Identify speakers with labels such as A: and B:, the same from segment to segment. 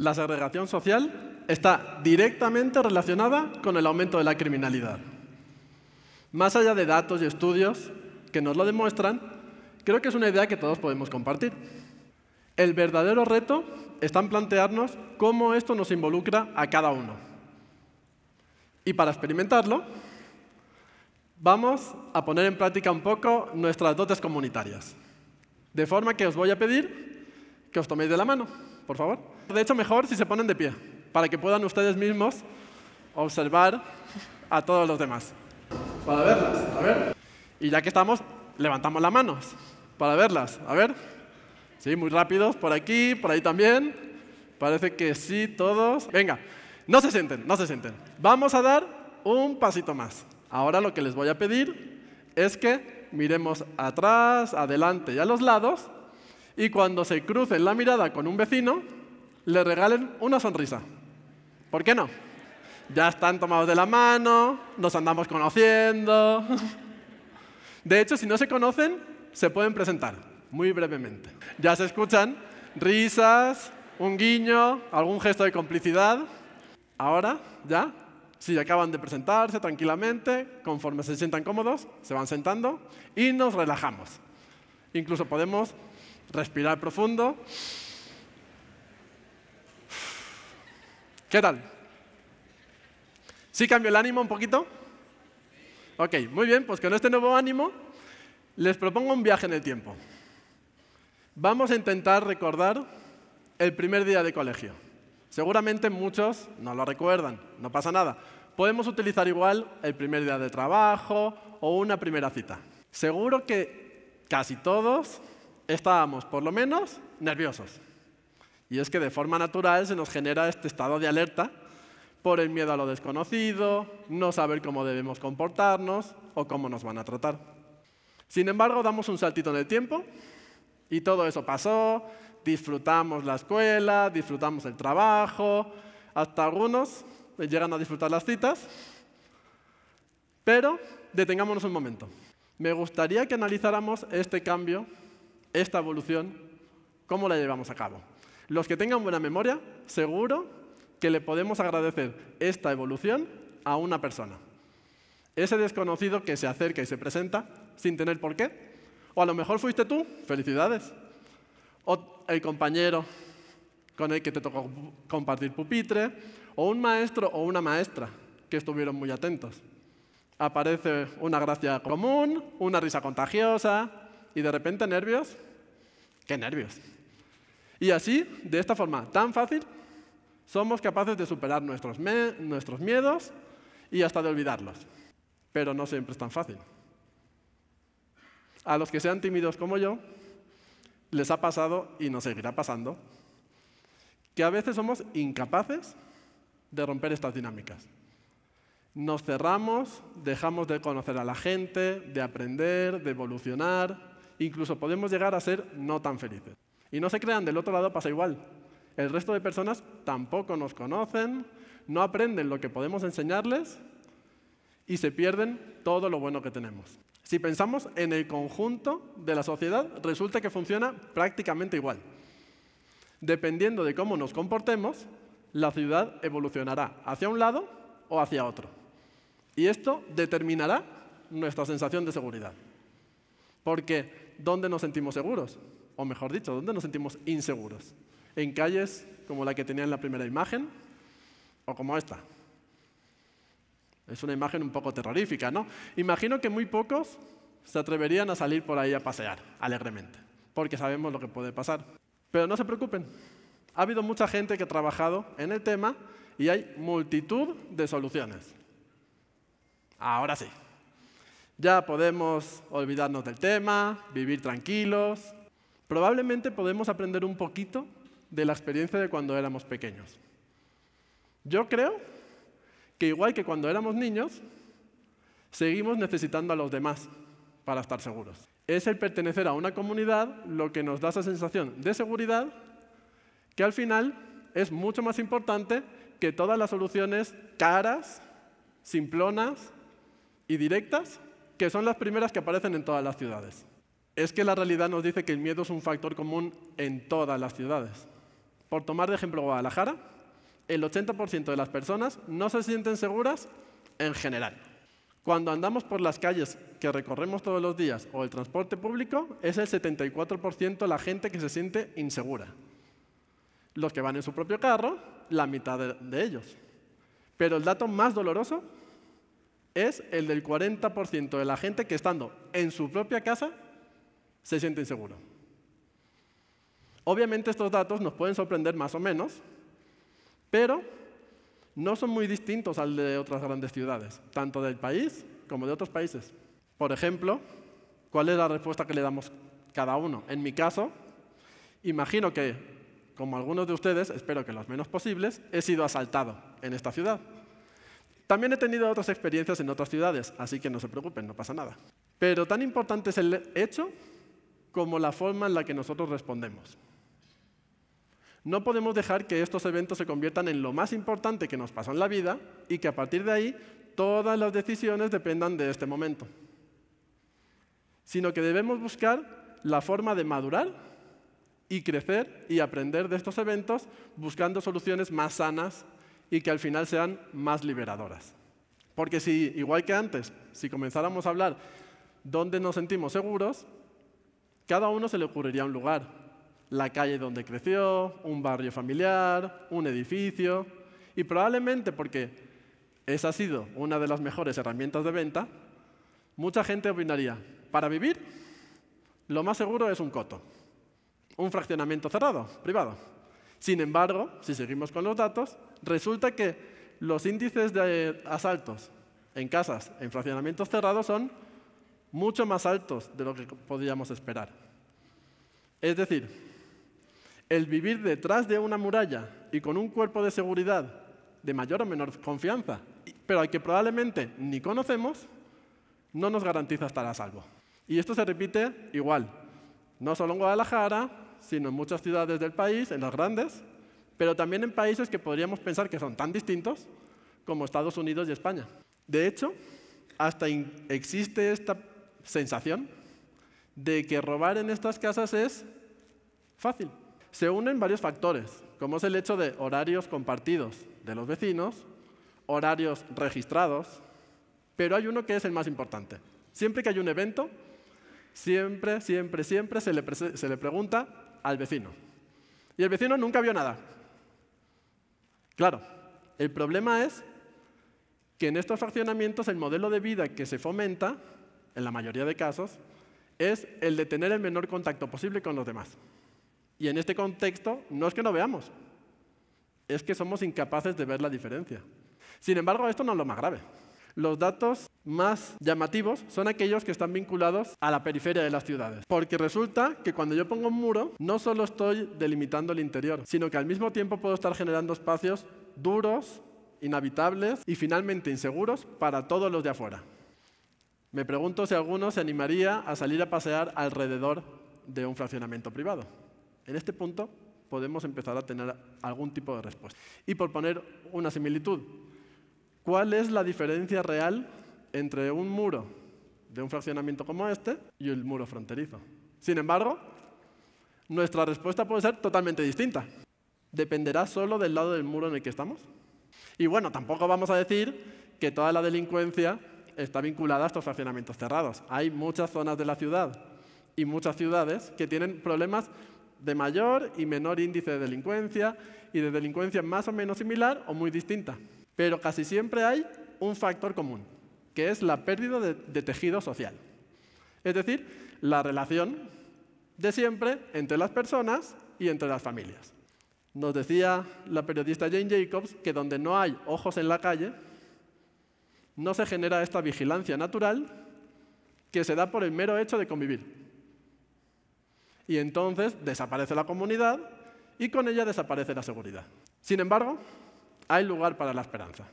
A: La segregación social está directamente relacionada con el aumento de la criminalidad. Más allá de datos y estudios que nos lo demuestran, creo que es una idea que todos podemos compartir. El verdadero reto está en plantearnos cómo esto nos involucra a cada uno. Y para experimentarlo, vamos a poner en práctica un poco nuestras dotes comunitarias. De forma que os voy a pedir que os toméis de la mano, por favor. De hecho, mejor si se ponen de pie, para que puedan ustedes mismos observar a todos los demás. Para verlas, a ver. Y ya que estamos, levantamos las manos para verlas, a ver. Sí, muy rápidos, por aquí, por ahí también. Parece que sí, todos. Venga, no se sienten, no se sienten. Vamos a dar un pasito más. Ahora lo que les voy a pedir es que miremos atrás, adelante y a los lados y cuando se crucen la mirada con un vecino, le regalen una sonrisa. ¿Por qué no? Ya están tomados de la mano, nos andamos conociendo. De hecho, si no se conocen, se pueden presentar, muy brevemente. Ya se escuchan risas, un guiño, algún gesto de complicidad. Ahora, ya, si acaban de presentarse tranquilamente, conforme se sientan cómodos, se van sentando y nos relajamos. Incluso podemos respirar profundo. ¿Qué tal? ¿Sí cambió el ánimo un poquito? Ok, muy bien, pues con este nuevo ánimo les propongo un viaje en el tiempo. Vamos a intentar recordar el primer día de colegio. Seguramente muchos no lo recuerdan, no pasa nada. Podemos utilizar igual el primer día de trabajo o una primera cita. Seguro que casi todos estábamos por lo menos nerviosos. Y es que de forma natural se nos genera este estado de alerta por el miedo a lo desconocido, no saber cómo debemos comportarnos o cómo nos van a tratar. Sin embargo, damos un saltito en el tiempo y todo eso pasó, disfrutamos la escuela, disfrutamos el trabajo, hasta algunos llegan a disfrutar las citas, pero detengámonos un momento. Me gustaría que analizáramos este cambio esta evolución, ¿cómo la llevamos a cabo? Los que tengan buena memoria, seguro que le podemos agradecer esta evolución a una persona. Ese desconocido que se acerca y se presenta sin tener por qué. O a lo mejor fuiste tú, felicidades. O el compañero con el que te tocó compartir pupitre. O un maestro o una maestra que estuvieron muy atentos. Aparece una gracia común, una risa contagiosa, y de repente nervios, qué nervios. Y así, de esta forma tan fácil, somos capaces de superar nuestros, nuestros miedos y hasta de olvidarlos. Pero no siempre es tan fácil. A los que sean tímidos como yo, les ha pasado y nos seguirá pasando que a veces somos incapaces de romper estas dinámicas. Nos cerramos, dejamos de conocer a la gente, de aprender, de evolucionar, incluso podemos llegar a ser no tan felices. Y no se crean, del otro lado pasa igual. El resto de personas tampoco nos conocen, no aprenden lo que podemos enseñarles y se pierden todo lo bueno que tenemos. Si pensamos en el conjunto de la sociedad, resulta que funciona prácticamente igual. Dependiendo de cómo nos comportemos, la ciudad evolucionará hacia un lado o hacia otro. Y esto determinará nuestra sensación de seguridad. Porque ¿dónde nos sentimos seguros? O mejor dicho, ¿dónde nos sentimos inseguros? En calles como la que tenía en la primera imagen o como esta. Es una imagen un poco terrorífica, ¿no? Imagino que muy pocos se atreverían a salir por ahí a pasear alegremente, porque sabemos lo que puede pasar. Pero no se preocupen, ha habido mucha gente que ha trabajado en el tema y hay multitud de soluciones. Ahora sí, ya podemos olvidarnos del tema, vivir tranquilos. Probablemente podemos aprender un poquito de la experiencia de cuando éramos pequeños. Yo creo que igual que cuando éramos niños, seguimos necesitando a los demás para estar seguros. Es el pertenecer a una comunidad lo que nos da esa sensación de seguridad que al final es mucho más importante que todas las soluciones caras, simplonas y directas que son las primeras que aparecen en todas las ciudades. Es que la realidad nos dice que el miedo es un factor común en todas las ciudades. Por tomar de ejemplo Guadalajara, el 80% de las personas no se sienten seguras en general. Cuando andamos por las calles que recorremos todos los días o el transporte público, es el 74% la gente que se siente insegura. Los que van en su propio carro, la mitad de, ellos. Pero el dato más doloroso es el del 40% de la gente que estando en su propia casa se siente inseguro. Obviamente estos datos nos pueden sorprender más o menos, pero no son muy distintos al de otras grandes ciudades, tanto del país como de otros países. Por ejemplo, ¿cuál es la respuesta que le damos cada uno? En mi caso, imagino que, como algunos de ustedes, espero que los menos posibles, he sido asaltado en esta ciudad. También he tenido otras experiencias en otras ciudades, así que no se preocupen, no pasa nada. Pero tan importante es el hecho como la forma en la que nosotros respondemos. No podemos dejar que estos eventos se conviertan en lo más importante que nos pasa en la vida y que a partir de ahí todas las decisiones dependan de este momento. Sino que debemos buscar la forma de madurar y crecer y aprender de estos eventos buscando soluciones más sanas y que al final sean más liberadoras. Porque si, igual que antes, si comenzáramos a hablar dónde nos sentimos seguros, cada uno se le ocurriría un lugar. La calle donde creció, un barrio familiar, un edificio. Y probablemente porque esa ha sido una de las mejores herramientas de venta, mucha gente opinaría, para vivir, lo más seguro es un coto, un fraccionamiento cerrado, privado. Sin embargo, si seguimos con los datos, resulta que los índices de asaltos en casas, en fraccionamientos cerrados, son mucho más altos de lo que podíamos esperar. Es decir, el vivir detrás de una muralla y con un cuerpo de seguridad de mayor o menor confianza, pero al que probablemente ni conocemos, no nos garantiza estar a salvo. Y esto se repite igual, no solo en Guadalajara, sino en muchas ciudades del país, en las grandes, pero también en países que podríamos pensar que son tan distintos como Estados Unidos y España. De hecho, hasta existe esta sensación de que robar en estas casas es fácil. Se unen varios factores, como es el hecho de horarios compartidos de los vecinos, horarios registrados, pero hay uno que es el más importante. Siempre que hay un evento, siempre, siempre, siempre se le, pregunta al vecino. Y el vecino nunca vio nada. Claro, el problema es que en estos fraccionamientos el modelo de vida que se fomenta, en la mayoría de casos, es el de tener el menor contacto posible con los demás. Y en este contexto no es que no veamos, es que somos incapaces de ver la diferencia. Sin embargo, esto no es lo más grave. Los datos más llamativos son aquellos que están vinculados a la periferia de las ciudades. Porque resulta que cuando yo pongo un muro, no solo estoy delimitando el interior, sino que al mismo tiempo puedo estar generando espacios duros, inhabitables y finalmente inseguros para todos los de afuera. Me pregunto si alguno se animaría a salir a pasear alrededor de un fraccionamiento privado. En este punto podemos empezar a tener algún tipo de respuesta. Y por poner una similitud, ¿Cuál es la diferencia real entre un muro de un fraccionamiento como este y el muro fronterizo? Sin embargo, nuestra respuesta puede ser totalmente distinta. Dependerá solo del lado del muro en el que estamos. Y bueno, tampoco vamos a decir que toda la delincuencia está vinculada a estos fraccionamientos cerrados. Hay muchas zonas de la ciudad y muchas ciudades que tienen problemas de mayor y menor índice de delincuencia y de delincuencia más o menos similar o muy distinta pero casi siempre hay un factor común, que es la pérdida de, tejido social. Es decir, la relación de siempre entre las personas y entre las familias. Nos decía la periodista Jane Jacobs que donde no hay ojos en la calle, no se genera esta vigilancia natural que se da por el mero hecho de convivir. Y entonces desaparece la comunidad y con ella desaparece la seguridad. Sin embargo, hay lugar para la esperanza.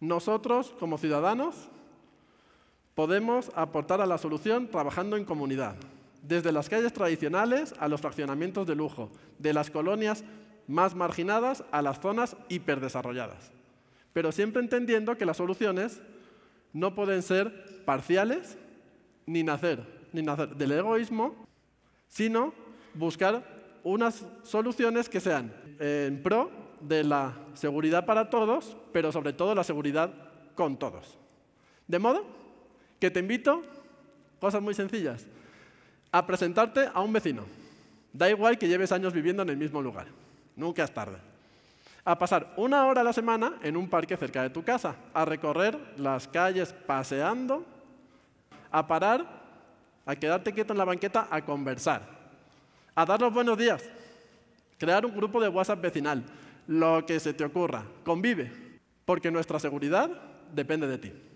A: Nosotros, como ciudadanos, podemos aportar a la solución trabajando en comunidad, desde las calles tradicionales a los fraccionamientos de lujo, de las colonias más marginadas a las zonas hiperdesarrolladas, pero siempre entendiendo que las soluciones no pueden ser parciales ni nacer, ni nacer del egoísmo, sino buscar unas soluciones que sean eh, en pro de la seguridad para todos, pero sobre todo la seguridad con todos. De modo que te invito, cosas muy sencillas, a presentarte a un vecino. Da igual que lleves años viviendo en el mismo lugar, nunca es tarde. A pasar una hora a la semana en un parque cerca de tu casa, a recorrer las calles paseando, a parar, a quedarte quieto en la banqueta, a conversar, a dar los buenos días, crear un grupo de WhatsApp vecinal, lo que se te ocurra, convive, porque nuestra seguridad depende de ti.